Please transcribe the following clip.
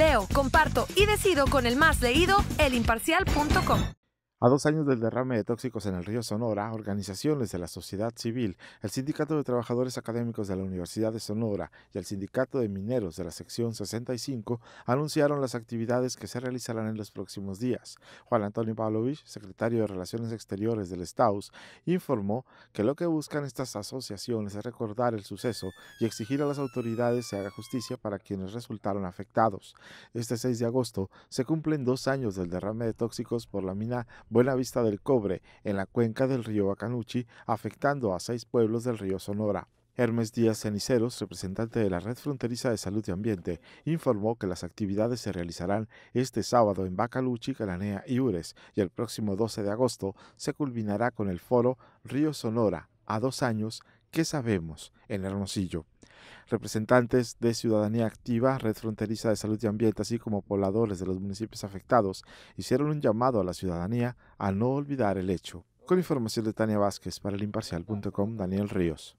Leo, comparto y decido con el más leído, elimparcial.com. A dos años del derrame de tóxicos en el río Sonora, organizaciones de la sociedad civil, el Sindicato de Trabajadores Académicos de la Universidad de Sonora y el Sindicato de Mineros de la Sección 65 anunciaron las actividades que se realizarán en los próximos días. Juan Antonio Pavlovich, secretario de Relaciones Exteriores del STAUS, informó que lo que buscan estas asociaciones es recordar el suceso y exigir a las autoridades se haga justicia para quienes resultaron afectados. Este 6 de agosto se cumplen dos años del derrame de tóxicos por la mina Buena Vista del Cobre, en la cuenca del río Bacanuchi, afectando a seis pueblos del río Sonora. Hermes Díaz Ceniceros, representante de la Red Fronteriza de Salud y Ambiente, informó que las actividades se realizarán este sábado en Bacaluchi, Calanea y Ures y el próximo 12 de agosto se culminará con el foro Río Sonora a dos años ¿Qué sabemos en Hermosillo? Representantes de Ciudadanía Activa, Red Fronteriza de Salud y Ambiente, así como pobladores de los municipios afectados, hicieron un llamado a la ciudadanía a no olvidar el hecho. Con información de Tania Vázquez para el imparcial.com, Daniel Ríos.